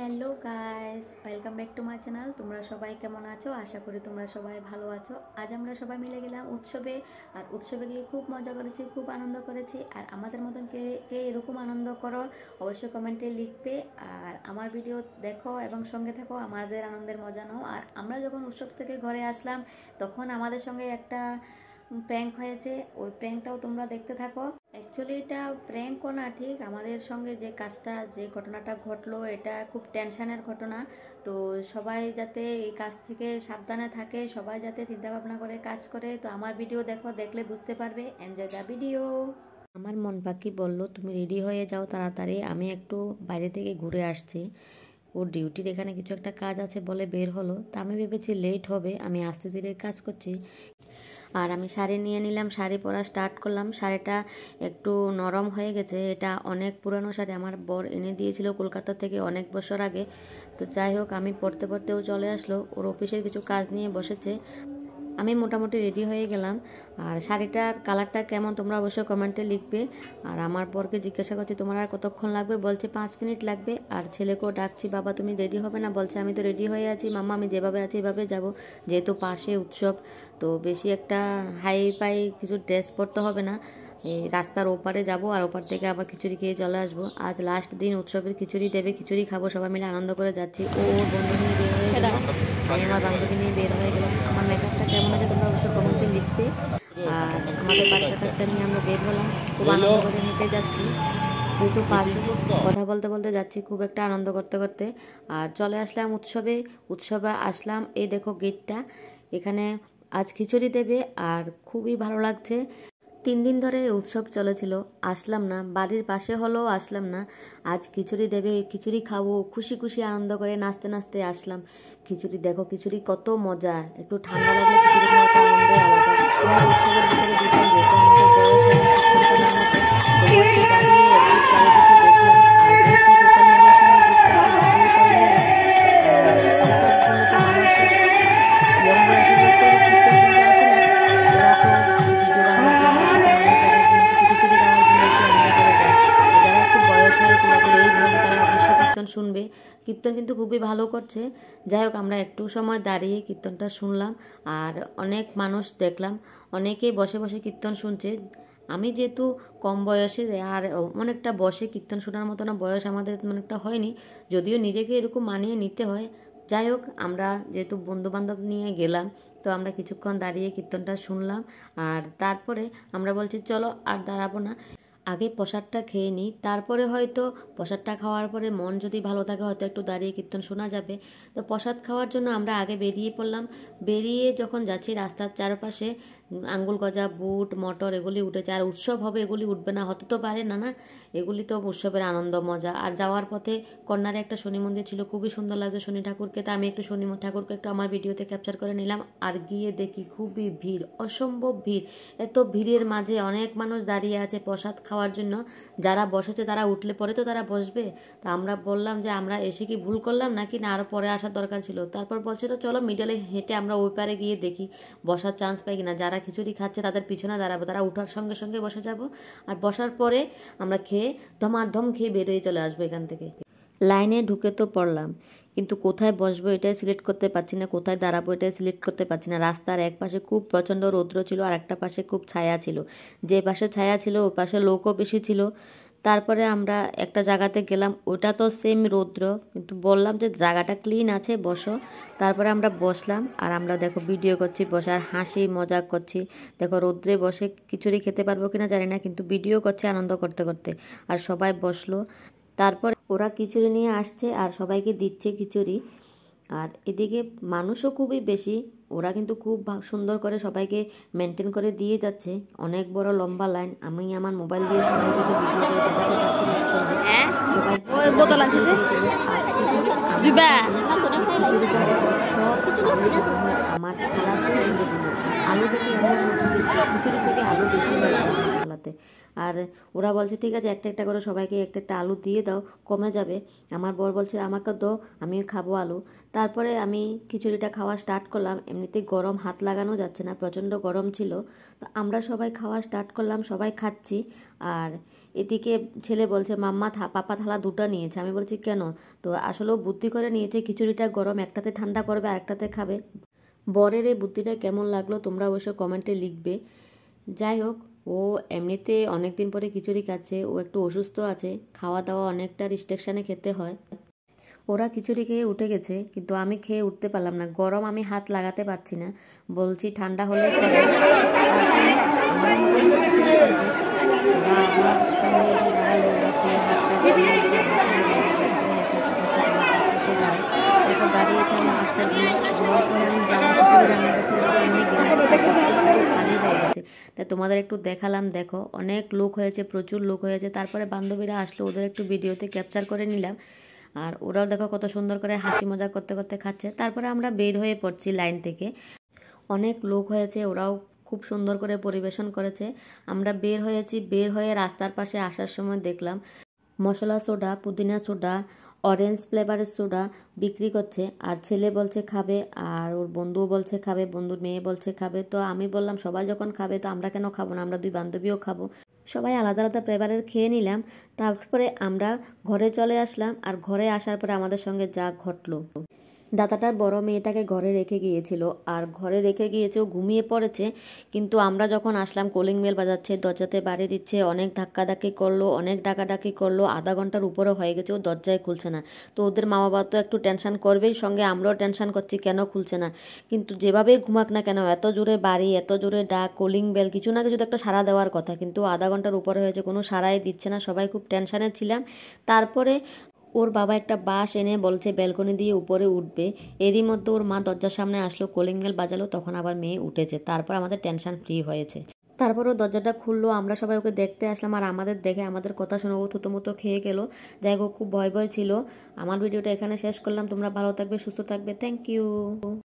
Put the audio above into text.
Hello guys welcome back to my channel তোমরা সবাই কেমন আছো আশা করি তোমরা সবাই ভালো আছো আজ আমরা সবাই মিলে গেলাম উৎসবে আর উৎসবে গিয়ে খুব মজা করেছি খুব আনন্দ করেছি আর আমাদের মতন কে কে এরকম আনন্দ করো অবশ্যই কমেন্টে লিখবে আর আমার ভিডিও দেখো এবং সঙ্গে থাকো আমাদের আনন্দের মজা নাও আর আমরা যখন উৎসব থেকে ঘরে আসলাম তখন আমাদের সঙ্গে একটা প্র্যাঙ্ক হয়েছে ওই প্র্যাঙ্কটাও তোমরা দেখতে থাকো অ্যাকচুয়ালি এটা প্র্যাঙ্কও না ঠিক আমাদের সঙ্গে যে কাজটা যে ঘটনাটা ঘটলো এটা খুব টেনশানের ঘটনা তো সবাই যাতে এই কাজ থেকে সাবধানে থাকে সবাই যাতে চিন্তাভাবনা করে কাজ করে তো আমার ভিডিও দেখো দেখলে বুঝতে পারবে এনজয় দ্য ভিডিও আমার মন পাখি বললো তুমি রেডি হয়ে যাও তাড়াতাড়ি আমি একটু বাইরে থেকে ঘুরে আসছি ওর ডিউটির এখানে কিছু একটা কাজ আছে বলে বের হলো তা আমি ভেবেছি লেট হবে আমি আস্তে ধীরে কাজ করছি আর আমি শাড়ি নিয়ে নিলাম শাড়ি পরা স্টার্ট করলাম শাড়িটা একটু নরম হয়ে গেছে এটা অনেক পুরনো শাড়ি আমার বর এনে দিয়েছিল কলকাতা থেকে অনেক বছর আগে তো যাই হোক আমি পড়তে পড়তেও চলে আসলো ওর অফিসের কিছু কাজ নিয়ে বসেছে আমি মোটামুটি রেডি হয়ে গেলাম আর শাড়িটার কালারটা কেমন তোমরা অবশ্যই কমেন্টে লিখবে আর আমার পরকে জিজ্ঞাসা করছি তোমার আর কতক্ষণ লাগবে বলছে পাঁচ মিনিট লাগবে আর ছেলেকেও ডাকছি বাবা তুমি রেডি হবে না বলছে আমি তো রেডি হয়ে আছি মামা আমি যেভাবে আছি এভাবে যাব যেহেতু পাশে উৎসব তো বেশি একটা হাই পাই কিছু ড্রেস পরতে হবে না এই রাস্তার ওপারে যাব আর ওপার থেকে আবার খিচুড়ি খেয়ে চলে আসবো আজ লাস্ট দিন উৎসবের খিচুড়ি দেবে খিচুড়ি খাবো সবাই মিলে আনন্দ করে যাচ্ছি ও ওর বন্ধু নিয়ে বের হয়ে গেলাম আমি আমার বান্ধবী নিয়ে বের হয়ে গেলাম ব্লগটা কেমন আছে তোমরা অবশ্যই কমেন্টে লিখবে আর আমাদের বাচ্চা কাচ্চা নিয়ে আমরা বের হলাম খুব আনন্দ করে হেঁটে যাচ্ছি যেহেতু পাশে কথা বলতে বলতে যাচ্ছি খুব একটা আনন্দ করতে করতে আর চলে আসলাম উৎসবে উৎসবে আসলাম এই দেখো গেটটা এখানে আজ খিচুড়ি দেবে আর খুবই ভালো লাগছে তিন দিন ধরে উৎসব চলেছিল আসলাম না বাড়ির পাশে হলেও আসলাম না আজ খিচুড়ি দেবে খিচুড়ি খাবো খুশি খুশি আনন্দ করে নাচতে নাচতে আসলাম খিচুড়ি দেখো খিচুড়ি কত মজা একটু ঠান্ডা লাগলে খিচুড়ি খাওয়াটা আনন্দ আলাদা উৎসবের ভিতরে শুনবে কীর্তন কিন্তু খুবই ভালো করছে যাই হোক আমরা একটু সময় দাঁড়িয়ে কীর্তনটা শুনলাম আর অনেক মানুষ দেখলাম অনেকে বসে বসে কীর্তন শুনছে আমি যেহেতু কম বয়সে আর অনেকটা বসে কীর্তন শোনার মতো না বয়স আমাদের অনেকটা হয়নি যদিও নিজেকে এরকম মানিয়ে নিতে হয় যাই হোক আমরা যেহেতু বন্ধুবান্ধব নিয়ে গেলাম তো আমরা কিছুক্ষণ দাঁড়িয়ে কীর্তনটা শুনলাম আর তারপরে আমরা বলছি চলো আর দাঁড়াবো না আগে প্রসাদটা খেয়ে নিই তারপরে হয়তো প্রসাদটা খাওয়ার পরে মন যদি ভালো থাকে হয়তো একটু দাঁড়িয়ে কীর্তন শোনা যাবে তো প্রসাদ খাওয়ার জন্য আমরা আগে বেরিয়ে পড়লাম বেরিয়ে যখন যাচ্ছি রাস্তার চারপাশে আঙ্গুল গজা বুট মটর এগুলি উঠেছে আর উৎসব হবে এগুলি উঠবে না হতে তো পারে না না এগুলি তো উৎসবের আনন্দ মজা আর যাওয়ার পথে কন্যারে একটা শনি মন্দির ছিল খুবই সুন্দর লাগছে শনি ঠাকুরকে তা আমি একটু শনি ঠাকুরকে একটু আমার ভিডিওতে ক্যাপচার করে নিলাম আর গিয়ে দেখি খুবই ভিড় অসম্ভব ভিড় এত ভিড়ের মাঝে অনেক মানুষ দাঁড়িয়ে আছে প্রসাদ খাওয়া খাওয়ার জন্য যারা বসেছে তারা উঠলে পরে তো তারা বসবে তো আমরা বললাম যে আমরা এসে কি ভুল করলাম নাকি না আরও পরে আসার দরকার ছিল তারপর তো চলো মিডলে হেঁটে আমরা ওই পারে গিয়ে দেখি বসার চান্স পাই কিনা যারা খিচুড়ি খাচ্ছে তাদের পিছনে দাঁড়াবো তারা উঠার সঙ্গে সঙ্গে বসে যাব আর বসার পরে আমরা খেয়ে ধমাধম খেয়ে বেরোয় চলে আসবো এখান থেকে লাইনে ঢুকে তো পড়লাম কিন্তু কোথায় বসবো এটাই সিলেক্ট করতে পারছি না কোথায় দাঁড়াবো এটাই সিলেক্ট করতে পারছি না রাস্তার এক পাশে খুব প্রচণ্ড রৌদ্র ছিল আর একটা পাশে খুব ছায়া ছিল যে পাশে ছায়া ছিল ও পাশে লোকও বেশি ছিল তারপরে আমরা একটা জায়গাতে গেলাম ওটা তো সেম রৌদ্র কিন্তু বললাম যে জায়গাটা ক্লিন আছে বসো তারপরে আমরা বসলাম আর আমরা দেখো ভিডিও করছি বসে আর হাসি মজা করছি দেখো রৌদ্রে বসে কিছুরই খেতে পারবো কিনা জানি না কিন্তু ভিডিও করছে আনন্দ করতে করতে আর সবাই বসলো তারপরে ওরা খিচুড়ি নিয়ে আসছে আর সবাইকে দিচ্ছে খিচুড়ি আর এদিকে মানুষও খুবই বেশি ওরা কিন্তু খুব সুন্দর করে সবাইকে মেনটেন করে দিয়ে যাচ্ছে অনেক বড় লম্বা লাইন আমি আমার মোবাইল দিয়ে হ্যাঁ? আমার আলু থেকে আলু বেশি খেলাতে আর ওরা বলছে ঠিক আছে একটা একটা করে সবাইকে একটা একটা আলু দিয়ে দাও কমে যাবে আমার বর বলছে আমাকে দাও আমি খাবো আলু তারপরে আমি খিচুড়িটা খাওয়া স্টার্ট করলাম এমনিতে গরম হাত লাগানো যাচ্ছে না প্রচণ্ড গরম ছিল তো আমরা সবাই খাওয়া স্টার্ট করলাম সবাই খাচ্ছি আর এদিকে ছেলে বলছে মাম্মা থা পাপা থালা দুটো নিয়েছে আমি বলছি কেন তো আসলেও বুদ্ধি করে নিয়েছে খিচুড়িটা গরম একটাতে ঠান্ডা করবে আর একটাতে খাবে বরের এই বুদ্ধিটা কেমন লাগলো তোমরা অবশ্য কমেন্টে লিখবে যাই হোক ও এমনিতে অনেক দিন পরে খিচুড়ি খাচ্ছে ও একটু অসুস্থ আছে খাওয়া দাওয়া অনেকটা রিস্ট্রিকশানে খেতে হয় ওরা খিচুড়ি খেয়ে উঠে গেছে কিন্তু আমি খেয়ে উঠতে পারলাম না গরম আমি হাত লাগাতে পারছি না বলছি ঠান্ডা হলে হাতটা তোমাদের একটু দেখালাম দেখো অনেক লোক হয়েছে প্রচুর লোক হয়েছে তারপরে বান্ধবীরা আসলো ওদের একটু ভিডিওতে ক্যাপচার করে নিলাম আর ওরাও দেখো কত সুন্দর করে হাসি মজা করতে করতে খাচ্ছে তারপরে আমরা বের হয়ে পড়ছি লাইন থেকে অনেক লোক হয়েছে ওরাও খুব সুন্দর করে পরিবেশন করেছে আমরা বের হয়েছি বের হয়ে রাস্তার পাশে আসার সময় দেখলাম মশলা সোডা পুদিনা সোডা অরেঞ্জ ফ্লেভারের সোডা বিক্রি করছে আর ছেলে বলছে খাবে আর ওর বন্ধুও বলছে খাবে বন্ধুর মেয়ে বলছে খাবে তো আমি বললাম সবাই যখন খাবে তো আমরা কেন খাবো না আমরা দুই বান্ধবীও খাবো সবাই আলাদা আলাদা ফ্লেভারের খেয়ে নিলাম তারপরে আমরা ঘরে চলে আসলাম আর ঘরে আসার পরে আমাদের সঙ্গে যা ঘটলো দাদাটার বড় মেয়েটাকে ঘরে রেখে গিয়েছিল আর ঘরে রেখে গিয়েছে ও ঘুমিয়ে পড়েছে কিন্তু আমরা যখন আসলাম কলিং বেল বাজাচ্ছে দরজাতে বাড়ি দিচ্ছে অনেক ধাক্কাধাক্কি করলো অনেক ডাকাডাকি করলো আধা ঘন্টার উপরে হয়ে গেছে ও দরজায় খুলছে না তো ওদের মা বাবা তো একটু টেনশন করবেই সঙ্গে আমরাও টেনশন করছি কেন খুলছে না কিন্তু যেভাবে ঘুমাক না কেন এত জোরে বাড়ি এত জোরে ডাক কলিং বেল কিছু না কিছু তো একটা সাড়া দেওয়ার কথা কিন্তু আধা ঘন্টার উপরে হয়েছে কোনো সারাই দিচ্ছে না সবাই খুব টেনশানে ছিলাম তারপরে ওর বাবা একটা বাস এনে বলছে ব্যালকনি দিয়ে উপরে উঠবে এরই মধ্যে ওর মা দরজার সামনে আসলো কলিঙ্গেল বেল বাজালো তখন আবার মেয়ে উঠেছে তারপর আমাদের টেনশন ফ্রি হয়েছে তারপর ও দরজাটা খুললো আমরা সবাই ওকে দেখতে আসলাম আর আমাদের দেখে আমাদের কথা শোনাবো ও থুতোমতো খেয়ে গেলো যাই হোক খুব ভয় ভয় ছিল আমার ভিডিওটা এখানে শেষ করলাম তোমরা ভালো থাকবে সুস্থ থাকবে থ্যাংক ইউ